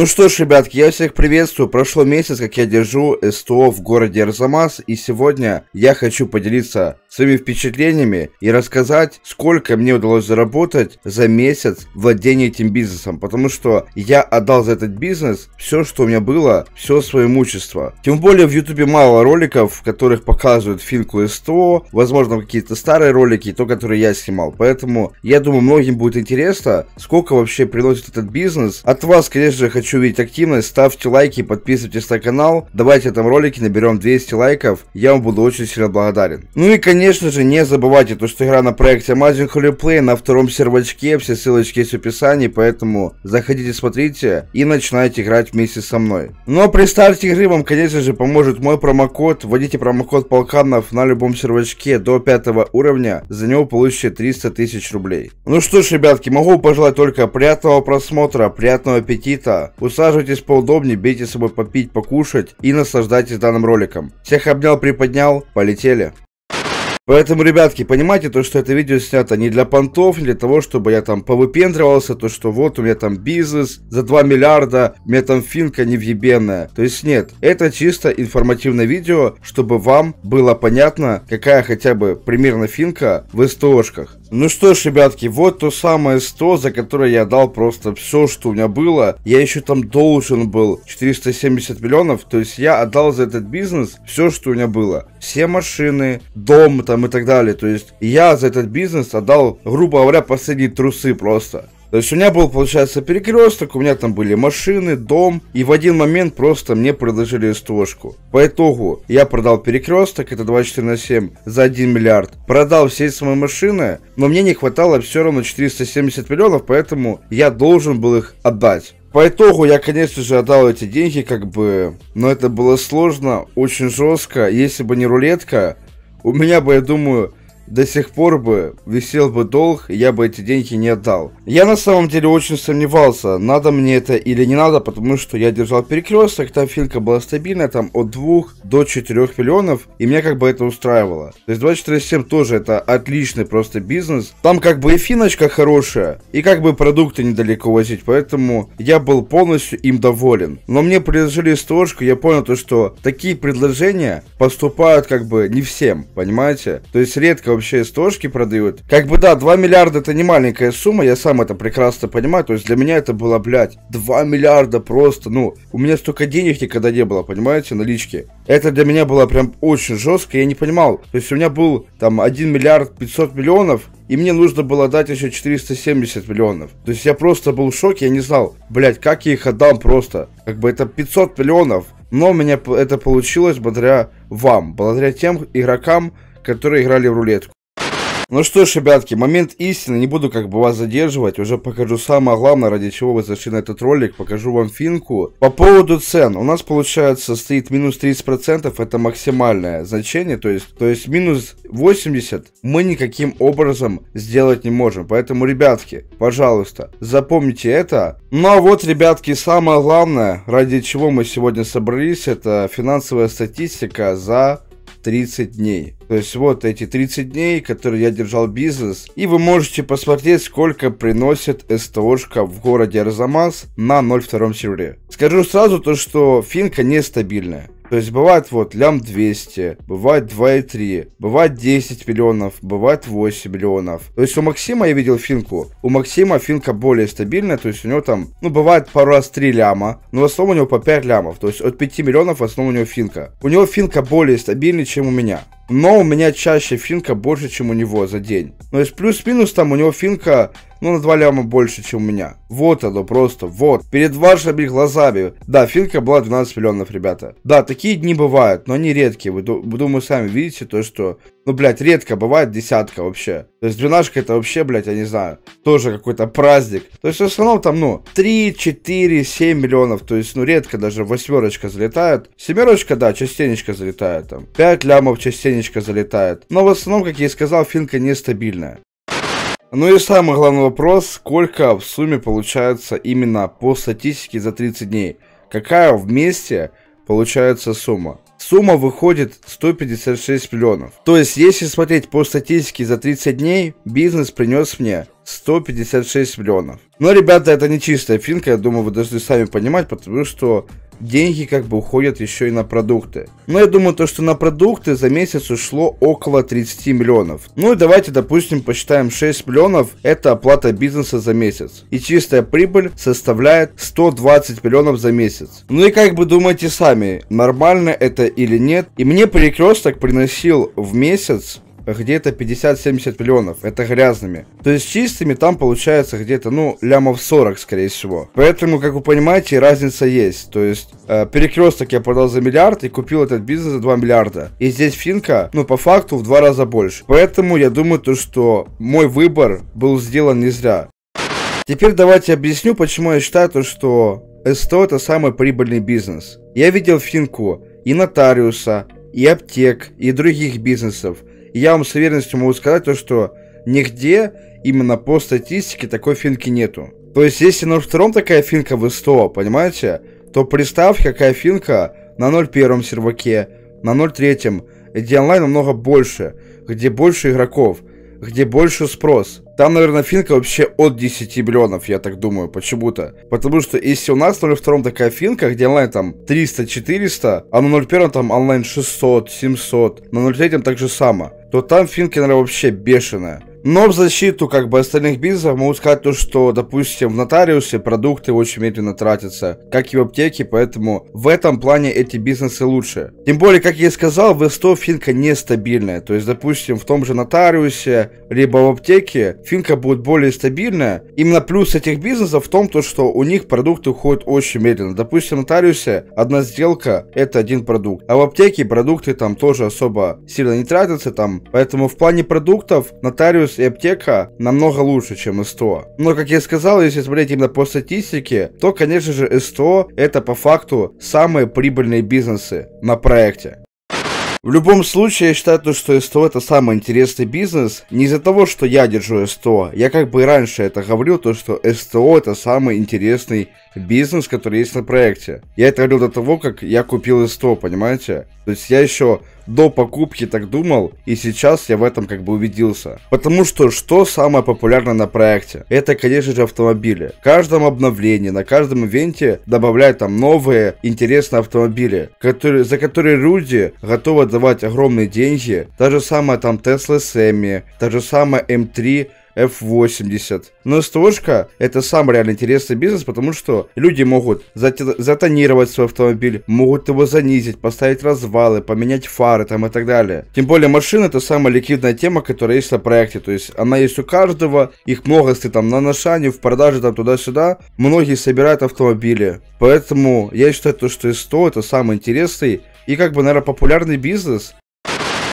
Ну что ж, ребятки, я всех приветствую. Прошло месяц, как я держу СТО в городе Арзамас, и сегодня я хочу поделиться своими впечатлениями и рассказать, сколько мне удалось заработать за месяц владения этим бизнесом, потому что я отдал за этот бизнес все, что у меня было, все свое имущество. Тем более в ютубе мало роликов, в которых показывают финку СТО, возможно какие-то старые ролики, то, которые я снимал. Поэтому я думаю, многим будет интересно, сколько вообще приносит этот бизнес. От вас, конечно же, хочу хочу видеть активность, ставьте лайки, подписывайтесь на канал. Давайте в этом ролике наберем 200 лайков, я вам буду очень сильно благодарен. Ну и конечно же не забывайте, то что игра на проекте Amazing Holy Play на втором сервачке, все ссылочки есть в описании, поэтому заходите, смотрите и начинайте играть вместе со мной. Но ну а при старте игры вам конечно же поможет мой промокод, вводите промокод Полканов на любом сервачке до 5 уровня, за него получите 300 тысяч рублей. Ну что ж, ребятки, могу пожелать только приятного просмотра, приятного аппетита, Усаживайтесь поудобнее, бейте с собой попить, покушать и наслаждайтесь данным роликом. Всех обнял, приподнял, полетели. Поэтому, ребятки, понимаете, то, что это видео снято не для понтов, не для того, чтобы я там повыпендривался, то, что вот у меня там бизнес за 2 миллиарда, у меня там финка невъебенная. То есть нет, это чисто информативное видео, чтобы вам было понятно, какая хотя бы примерно финка в СТОшках. Ну что ж, ребятки, вот то самое 100, за которое я дал просто все, что у меня было. Я еще там должен был 470 миллионов, то есть я отдал за этот бизнес все, что у меня было все машины, дом там и так далее. То есть я за этот бизнес отдал, грубо говоря, последние трусы просто. То есть у меня был, получается, перекресток, у меня там были машины, дом, и в один момент просто мне предложили СТОшку. По итогу я продал перекресток, это 24 на 7, за 1 миллиард. Продал все свои машины, но мне не хватало все равно 470 миллионов, поэтому я должен был их отдать. По итогу я, конечно же, отдал эти деньги, как бы, но это было сложно, очень жестко. Если бы не рулетка, у меня бы, я думаю, до сих пор бы висел бы долг, я бы эти деньги не отдал. Я на самом деле очень сомневался, надо мне это или не надо, потому что я держал перекресток, там филька была стабильная, там от 2 до 4 миллионов, и меня как бы это устраивало. То есть 24.7 тоже это отличный просто бизнес. Там как бы и финочка хорошая, и как бы продукты недалеко возить, поэтому я был полностью им доволен. Но мне предложили сторожку, я понял то, что такие предложения поступают как бы не всем, понимаете? То есть редко вообще СТОшки продают. Как бы да, 2 миллиарда это не маленькая сумма, я сам это прекрасно понимаю. То есть для меня это было, блядь, 2 миллиарда просто. Ну, у меня столько денег никогда не было, понимаете, налички. Это для меня было прям очень жестко, я не понимал. То есть у меня был там 1 миллиард 500 миллионов, и мне нужно было дать еще 470 миллионов. То есть я просто был в шоке, я не знал, блядь, как я их отдам просто. Как бы это 500 миллионов, но у меня это получилось благодаря вам, благодаря тем игрокам, которые играли в рулетку. Ну что ж, ребятки, момент истины, не буду как бы вас задерживать, уже покажу самое главное, ради чего вы зашли на этот ролик, покажу вам финку. По поводу цен, у нас получается стоит минус 30%, это максимальное значение, то есть, то есть минус 80 мы никаким образом сделать не можем, поэтому, ребятки, пожалуйста, запомните это. Ну а вот, ребятки, самое главное, ради чего мы сегодня собрались, это финансовая статистика за 30 дней. То есть вот эти 30 дней, которые я держал бизнес, и вы можете посмотреть, сколько приносит СТОшка в городе Арзамас на 0,2 сентября. Скажу сразу то, что финка нестабильная. То есть бывает вот лям 200, бывает 2,3, бывает 10 миллионов, бывает 8 миллионов. То есть у Максима я видел финку. У Максима финка более стабильная, то есть у него там, ну бывает пару раз 3 ляма, но в основном у него по 5 лямов. То есть от 5 миллионов в основном у него финка. У него финка более стабильнее, чем у меня. Но у меня чаще финка больше, чем у него за день. то есть плюс-минус там у него финка но на 2 ляма больше, чем у меня. Вот оно просто, вот. Перед вашими глазами. Да, финка была 12 миллионов, ребята. Да, такие дни бывают, но они редкие. Вы, думаю, сами видите то, что... Ну, блядь, редко бывает десятка вообще. То есть двенашка это вообще, блядь, я не знаю, тоже какой-то праздник. То есть в основном там, ну, 3, 4, 7 миллионов. То есть, ну, редко даже восьмерочка залетает. Семерочка, да, частенечко залетает там. 5 лямов частенечко залетает. Но в основном, как я и сказал, финка нестабильная. Ну и самый главный вопрос, сколько в сумме получается именно по статистике за 30 дней? Какая вместе получается сумма? Сумма выходит 156 миллионов. То есть, если смотреть по статистике за 30 дней, бизнес принес мне 156 миллионов. Но, ребята, это не чистая финка, я думаю, вы должны сами понимать, потому что деньги как бы уходят еще и на продукты. Но я думаю, то, что на продукты за месяц ушло около 30 миллионов. Ну и давайте, допустим, посчитаем 6 миллионов, это оплата бизнеса за месяц. И чистая прибыль составляет 120 миллионов за месяц. Ну и как бы думаете сами, нормально это или нет? И мне перекресток приносил в месяц где-то 50-70 миллионов. Это грязными. То есть чистыми там получается где-то, ну, лямов 40, скорее всего. Поэтому, как вы понимаете, разница есть. То есть э, перекресток я продал за миллиард и купил этот бизнес за 2 миллиарда. И здесь финка, ну, по факту в два раза больше. Поэтому я думаю, то, что мой выбор был сделан не зря. Теперь давайте объясню, почему я считаю то, что СТО это самый прибыльный бизнес. Я видел финку и нотариуса, и аптек, и других бизнесов. И я вам с уверенностью могу сказать то, что нигде именно по статистике такой финки нету. То есть, если на втором такая финка в 100, понимаете, то представьте, какая финка на 0.1 серваке, на 0.3, где онлайн намного больше, где больше игроков где больше спрос. Там, наверное, финка вообще от 10 миллионов, я так думаю, почему-то. Потому что если у нас на 02 такая финка, где онлайн там 300-400, а на 01 там онлайн 600-700, на 03 так же само, то там финки наверное, вообще бешеная. Но в защиту как бы остальных бизнесов могу сказать то, что, допустим, в нотариусе продукты очень медленно тратятся, как и в аптеке, поэтому в этом плане эти бизнесы лучше. Тем более, как я и сказал, в СТО финка нестабильная, то есть, допустим, в том же нотариусе, либо в аптеке финка будет более стабильная. Именно плюс этих бизнесов в том, то, что у них продукты уходят очень медленно. Допустим, в нотариусе одна сделка – это один продукт, а в аптеке продукты там тоже особо сильно не тратятся, там, поэтому в плане продуктов нотариус и аптека намного лучше, чем СТО. Но, как я сказал, если смотреть именно по статистике, то, конечно же, СТО это по факту самые прибыльные бизнесы на проекте. В любом случае, я считаю, то, что СТО это самый интересный бизнес. Не из-за того, что я держу СТО. Я как бы и раньше это говорю, то что СТО это самый интересный бизнес, который есть на проекте. Я это говорил до того, как я купил СТО, понимаете? То есть я еще до покупки так думал, и сейчас я в этом как бы убедился. Потому что что самое популярное на проекте? Это, конечно же, автомобили. В каждом обновлении, на каждом ивенте добавляют там новые интересные автомобили, которые, за которые люди готовы отдавать огромные деньги. Та же самая там Tesla Semi, та же самая M3, эм F80. Но СТОшка это самый реально интересный бизнес, потому что люди могут затонировать свой автомобиль, могут его занизить, поставить развалы, поменять фары там и так далее. Тем более машина это самая ликвидная тема, которая есть на проекте. То есть она есть у каждого, их много если там на ношане, в продаже там туда-сюда. Многие собирают автомобили. Поэтому я считаю то, что СТО это самый интересный и как бы, наверное, популярный бизнес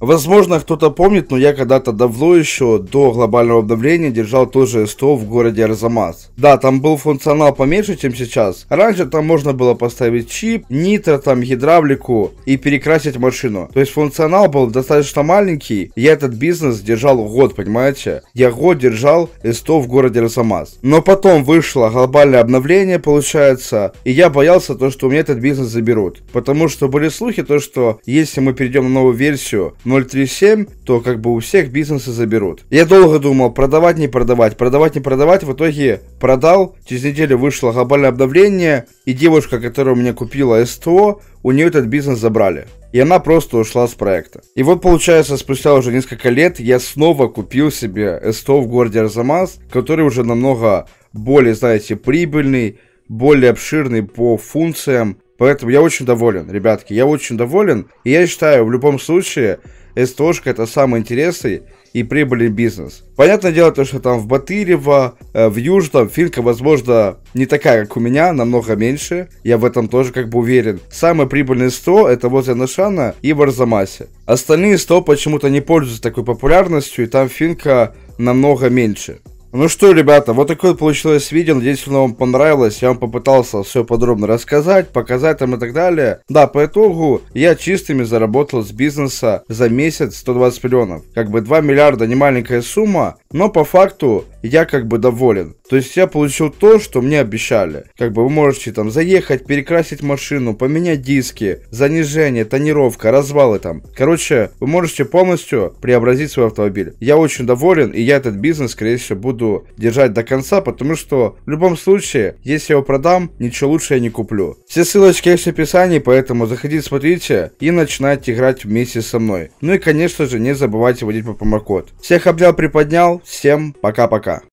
Возможно, кто-то помнит, но я когда-то давно еще, до глобального обновления, держал тоже СТО в городе Арзамас. Да, там был функционал поменьше, чем сейчас. Раньше там можно было поставить чип, нитро, там гидравлику и перекрасить машину. То есть функционал был достаточно маленький. Я этот бизнес держал год, понимаете? Я год держал СТО в городе Арзамас. Но потом вышло глобальное обновление, получается, и я боялся то, что у меня этот бизнес заберут. Потому что были слухи то, что если мы перейдем на новую версию, 0.37, то как бы у всех бизнесы заберут. Я долго думал, продавать, не продавать, продавать, не продавать. В итоге продал. Через неделю вышло глобальное обновление, и девушка, которая у меня купила СТО, у нее этот бизнес забрали. И она просто ушла с проекта. И вот получается, спустя уже несколько лет я снова купил себе СТО в городе Арзамас, который уже намного более, знаете, прибыльный, более обширный по функциям, Поэтому я очень доволен, ребятки, я очень доволен. И я считаю, в любом случае, СТОшка это самый интересный и прибыльный бизнес. Понятное дело, то, что там в Батырево, э, в Южном финка, возможно, не такая, как у меня, намного меньше. Я в этом тоже как бы уверен. Самый прибыльный 100 это возле Нашана и в Арзамасе. Остальные 100 почему-то не пользуются такой популярностью, и там финка намного меньше. Ну что, ребята, вот такое получилось видео. Надеюсь, оно вам понравилось. Я вам попытался все подробно рассказать, показать там и так далее. Да, по итогу я чистыми заработал с бизнеса за месяц 120 миллионов. Как бы 2 миллиарда не маленькая сумма, но по факту я как бы доволен. То есть я получил то, что мне обещали. Как бы вы можете там заехать, перекрасить машину, поменять диски, занижение, тонировка, развалы там. Короче, вы можете полностью преобразить свой автомобиль. Я очень доволен, и я этот бизнес, скорее всего, буду держать до конца, потому что в любом случае, если я его продам, ничего лучше я не куплю. Все ссылочки есть в описании, поэтому заходите, смотрите и начинайте играть вместе со мной. Ну и, конечно же, не забывайте вводить по промокод. Всех обнял, приподнял, Всем пока-пока.